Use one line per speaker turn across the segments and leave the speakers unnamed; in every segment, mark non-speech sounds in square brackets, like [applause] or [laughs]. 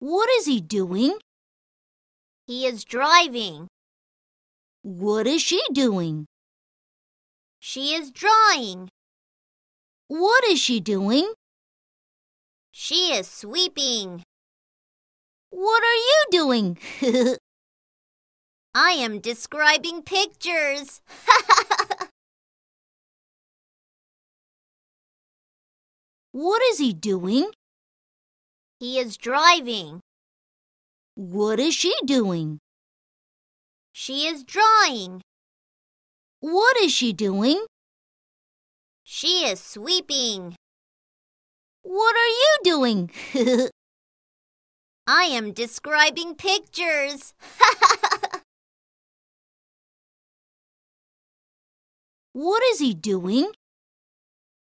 What is he doing? He is driving. What is she doing? She is drawing. What is she doing? She is sweeping. What are you doing? [laughs] I am describing pictures. what is he doing? He is driving. What is she doing? She is drawing. What is she doing? She is sweeping. What are you doing? [laughs] I am describing pictures. [laughs] what is he doing?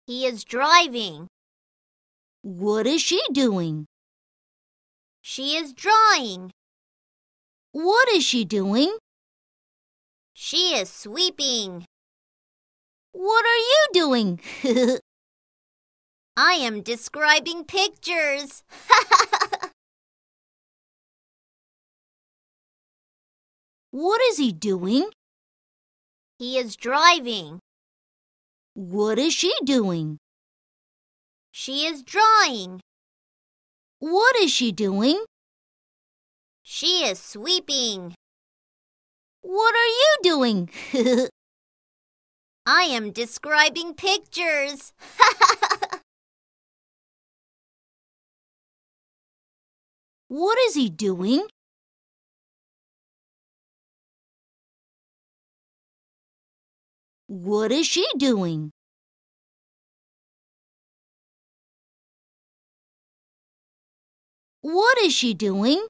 He is driving. What is she doing? She is drawing. What is she doing? She is sweeping. What are you doing? [laughs] I am describing pictures. [laughs] what is he doing? He is driving. What is she doing? She is drawing. What is she doing? She is sweeping. What are you doing? [laughs] I am describing pictures.
[laughs] what is he doing? What is she doing? What is she doing?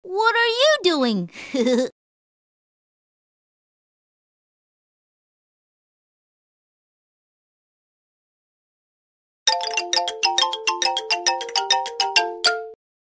What are you doing? [laughs]